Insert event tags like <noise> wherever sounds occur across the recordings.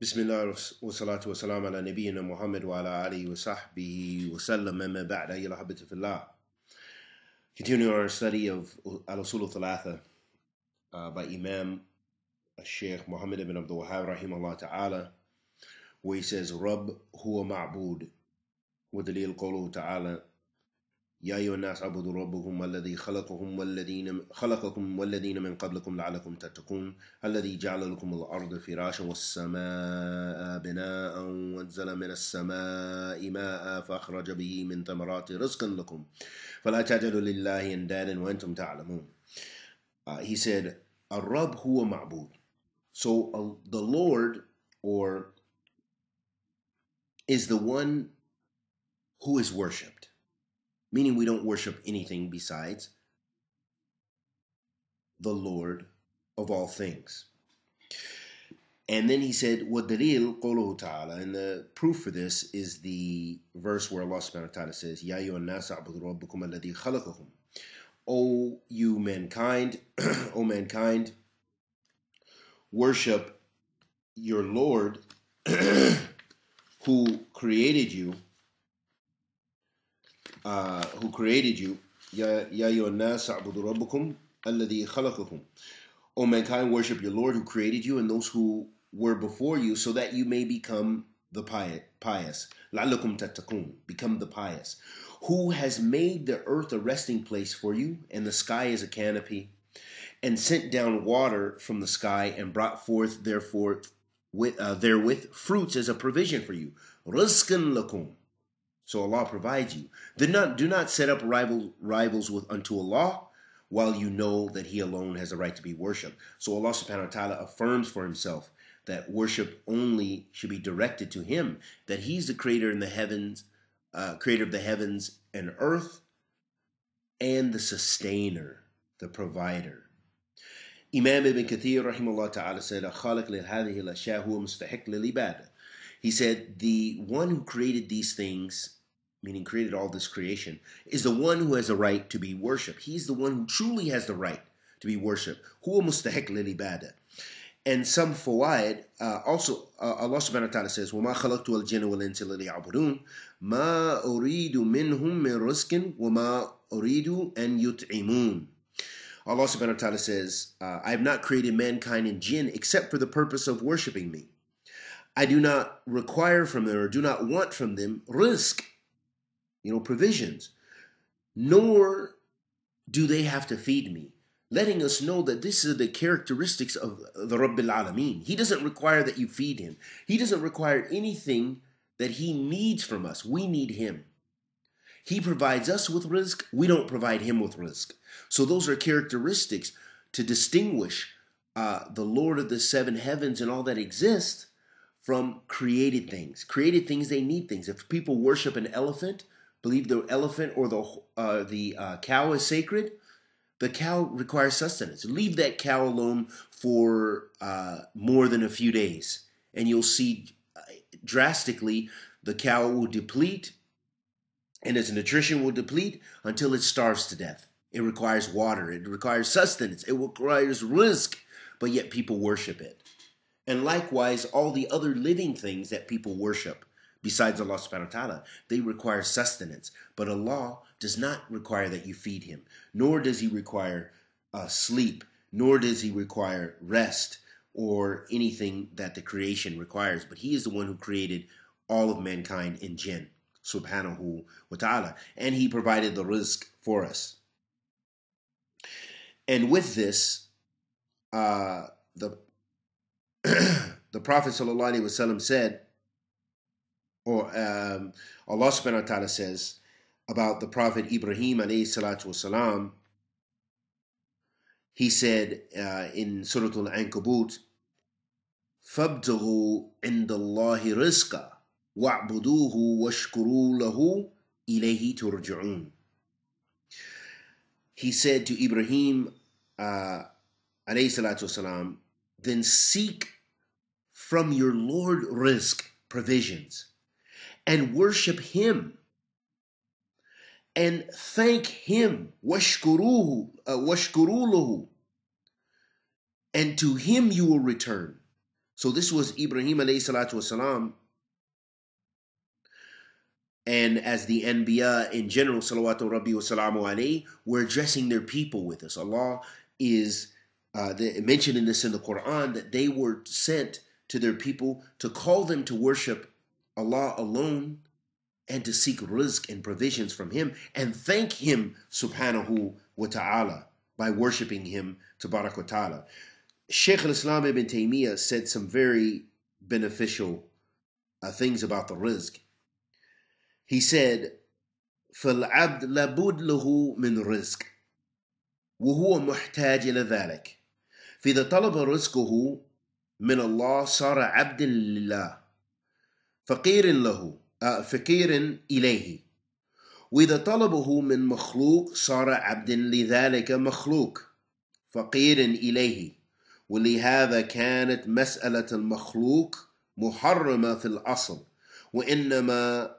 بسم الله والصلاة والسلام على نبينا محمد وعلى آله وصحبه وسلم أما بعد أيها الأحبة في الله Continue our study of Al-Usul Thalatha by Imam Sheikh Muhammad ibn Abdul Wahab rahimahullah ta'ala where he says Rabb huwa ma'bud ودليل قوله تعالى يا أيها الناس عبدوا ربكم الذي خلقكم والذين خلقكم والذين من قبلكم لعلكم تتقون الذي جعل لكم الأرض فراشا والسماء بناء وانزل من السماء ماء فأخرج به من ثمرات رزقا لكم فلا تجعلوا لله أندادا وأنتم تعلمون uh, He said الرب هو معبود So uh, the Lord or is the one who is worshipped meaning we don't worship anything besides the Lord of all things. And then he said, وَدَلِيلُ قَوْلُهُ Taala." And the proof for this is the verse where Allah subhanahu wa ta'ala says, "Ya أَيُّهَا النَّاسَ عَبُدُ رَبُّكُمْ الَّذِي O you mankind, <clears throat> O mankind, worship your Lord <clears throat> who created you uh, who created you, Ya nas rabbukum alladhi khalaqakum. O mankind, worship your Lord who created you and those who were before you, so that you may become the pious. La'alakum tattaqun, become the pious. Who has made the earth a resting place for you, and the sky as a canopy, and sent down water from the sky, and brought forth therefore with, uh, therewith fruits as a provision for you. Rizqan lakum so Allah provides you. Do not, do not set up rival, rivals with, unto Allah while you know that He alone has the right to be worshipped. So Allah subhanahu wa ta'ala affirms for Himself that worship only should be directed to Him, that He's the creator in the heavens, uh, creator of the heavens and earth, and the sustainer, the provider. Imam ibn Kathir rahimahullah ta'ala said, خالق لهذه الأشياء هو مستحق للعبادة he said, The one who created these things, meaning created all this creation, is the one who has a right to be worshiped. He's the one who truly has the right to be worshipped. Huwa mustahik lil ibadah. And some fawaid, uh, also uh, Allah subhanahu wa ta'ala says, وَمَا خَلَقْتُ الْجِنَّ وَالْإِنسَ لِيَعْبُدُونَ مَا أُرِيدُ مِنْهُمْ مِنْ رِزْقٍ وَمَا أُرِيدُ أَنْ يُطْعِمُونَ Allah subhanahu wa ta'ala says, uh, I have not created mankind and jinn except for the purpose of worshipping me. I do not require from them or do not want from them risk, you know, provisions, nor do they have to feed me, letting us know that this is the characteristics of the Rabbil Alameen. He doesn't require that you feed him, he doesn't require anything that he needs from us. We need him. He provides us with risk, we don't provide him with risk. So, those are characteristics to distinguish uh, the Lord of the seven heavens and all that exists from created things. Created things, they need things. If people worship an elephant, believe the elephant or the, uh, the uh, cow is sacred, the cow requires sustenance. Leave that cow alone for uh, more than a few days, and you'll see uh, drastically the cow will deplete and its nutrition will deplete until it starves to death. It requires water, it requires sustenance, it requires risk, but yet people worship it and likewise all the other living things that people worship besides Allah subhanahu wa ta'ala. They require sustenance, but Allah does not require that you feed him, nor does he require uh, sleep, nor does he require rest or anything that the creation requires, but he is the one who created all of mankind in jinn, subhanahu wa ta'ala, and he provided the rizq for us. And with this, uh, the <clears throat> the Prophet Wasallam said, or um, Allah subhanahu wa ta'ala says about the Prophet Ibrahim والسلام, he said uh, in Surah Al-Ankabut, فَابْتَغُوا عِنْدَ اللَّهِ رِزْقًا وَاعْبُدُوهُ وَاشْكُرُوا He said to Ibrahim, uh, والسلام, then seek from your Lord risk provisions and worship Him and thank Him. Uh, and to Him you will return. So this was Ibrahim alayhi salatu wasalam. And as the Anbiya in general, salawatu rabbi wa were addressing their people with this. Allah is uh, mentioning this in the Quran that they were sent to their people to call them to worship Allah alone and to seek rizq and provisions from Him and thank Him subhanahu wa ta'ala by worshiping Him tabarak wa ta'ala. Shaykh al-Islam ibn Taymiyyah said some very beneficial uh, things about the rizq. He said, فالعبد لابد له من رزق وهو محتاج إلى ذلك فإذا طلب رزقه من الله صار عبد لله فقير له آه، فقير إليه وإذا طلبه من مخلوق صار عبد لذلك مخلوق فقير إليه ولهذا كانت مسألة المخلوق محرمة في الأصل وإنما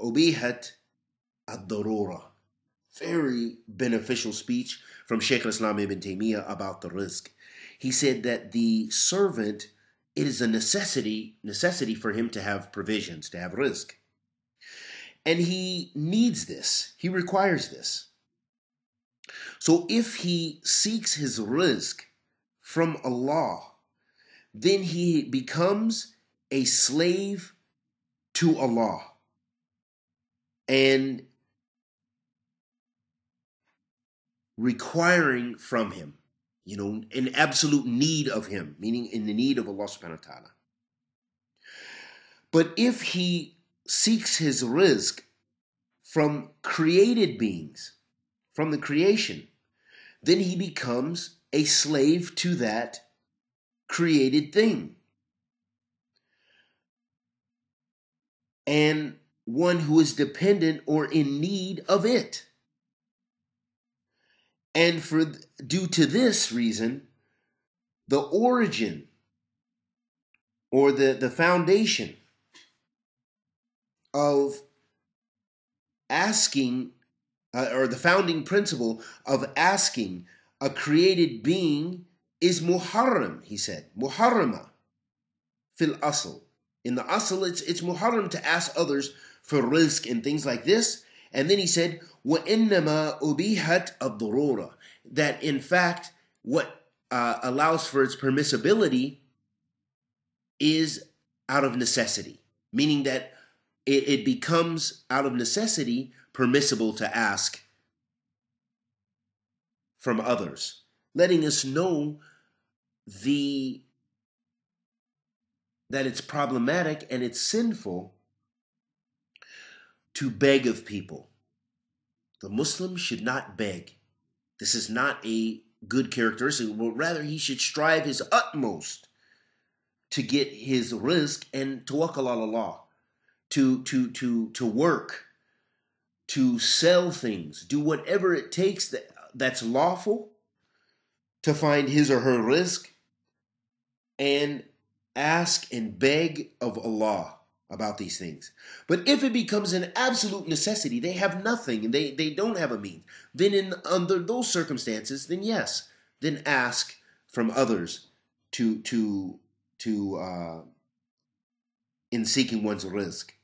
أبيحت الضرورة very beneficial speech from Sheikh Islam Ibn Taymiyyah about the risk he said that the servant, it is a necessity, necessity for him to have provisions, to have rizq. And he needs this, he requires this. So if he seeks his rizq from Allah, then he becomes a slave to Allah. And requiring from him you know, in absolute need of him, meaning in the need of Allah subhanahu wa ta'ala. But if he seeks his risk from created beings, from the creation, then he becomes a slave to that created thing. And one who is dependent or in need of it. And for due to this reason, the origin or the, the foundation of asking uh, or the founding principle of asking a created being is muharram, he said. Muharrama fil asl. In the asl, it's, it's muharram to ask others for risk and things like this. And then he said, وَإِنَّمَا أُبِيهَتْ الضُّرُورَ That in fact, what uh, allows for its permissibility is out of necessity, meaning that it, it becomes out of necessity permissible to ask from others, letting us know the that it's problematic and it's sinful to beg of people. The Muslim should not beg. This is not a good characteristic, but rather he should strive his utmost to get his risk and tawakkal Allah, to, to, to, to work, to sell things, do whatever it takes that, that's lawful to find his or her risk, and ask and beg of Allah about these things. But if it becomes an absolute necessity, they have nothing and they, they don't have a means, then in under those circumstances, then yes, then ask from others to to to uh, in seeking one's risk.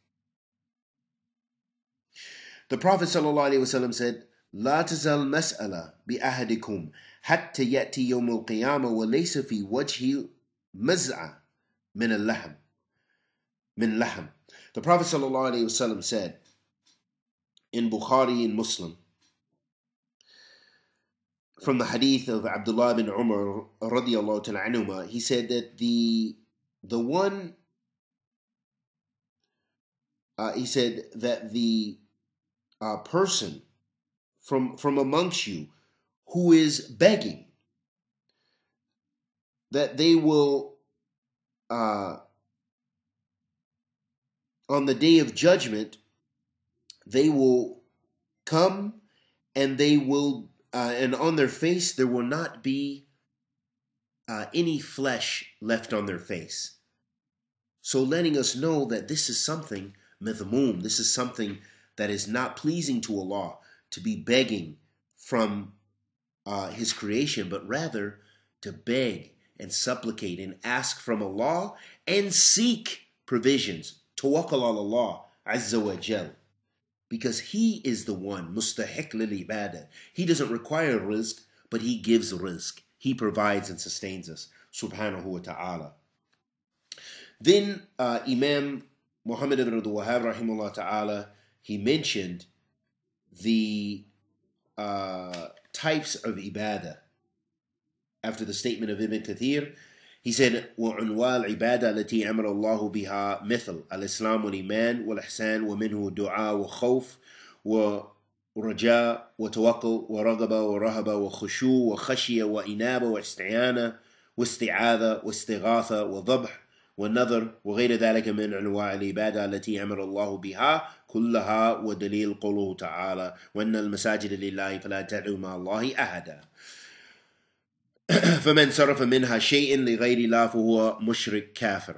The Prophet ﷺ said, لا تزال مسألة بأحدكم al يأتي wa القيامة fi wajhi وجهه min al اللحم min lahm. The Prophet ﷺ said in Bukhari in Muslim, from the hadith of Abdullah bin Umar radiallahu ta'ala anhuma, he said that the the one uh, he said that the uh, person from from amongst you who is begging that they will uh, on the day of judgment, they will come and they will, uh, and on their face there will not be uh, any flesh left on their face. So letting us know that this is something mithamum, this is something that is not pleasing to Allah to be begging from uh, His creation, but rather to beg and supplicate and ask from Allah and seek provisions Tawakkal on Allah Azza wa Jal. Because He is the one, mustahiq lil ibadah. He doesn't require risk, but He gives risk. He provides and sustains us, subhanahu wa ta'ala. Then uh, Imam Muhammad ibn Abdul Wahhab, rahimahullah ta'ala, he mentioned the uh, types of ibadah after the statement of Ibn Kathir He said, وعنوى العبادة التي أمر الله بها مثل الإسلام والإيمان والإحسان ومنه دعاء وخوف ورجاء وتوكل ورغبة ورهبة وخشوع وخشية وإنابة واستعانة واستعاذة واستغاثة وضبح والنظر وغير ذلك من أنواع العبادة التي أمر الله بها كلها ودليل قوله تعالى وأن المساجد لله فلا تدعوا مع الله أحدا <clears throat> فمن صرف منها لغير الله فهو مشرك كافر.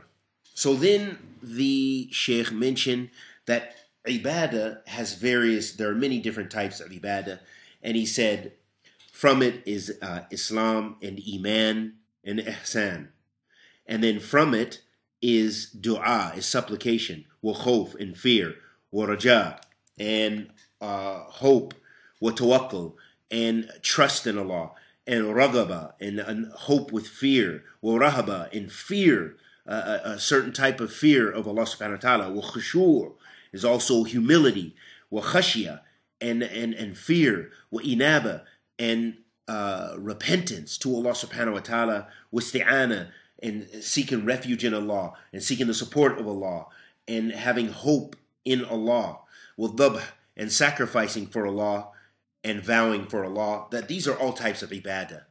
So then the Sheikh mentioned that ibadah has various, there are many different types of ibadah. And he said, from it is uh, Islam and Iman and Ihsan. And then from it is dua, is supplication, wa khawf, and fear, wa raja, and uh, hope, wa tawakkul, and trust in Allah and ragaba and, and, hope with fear, wa rahaba in fear, uh, a, a certain type of fear of Allah subhanahu wa ta'ala, wa is also humility, wa khashiyah and, and, and fear, wa inaba and uh, repentance to Allah subhanahu wa ta'ala, wa isti'ana and seeking refuge in Allah and seeking the support of Allah and having hope in Allah, wa dhabh and sacrificing for Allah, and vowing for Allah, that these are all types of ibadah.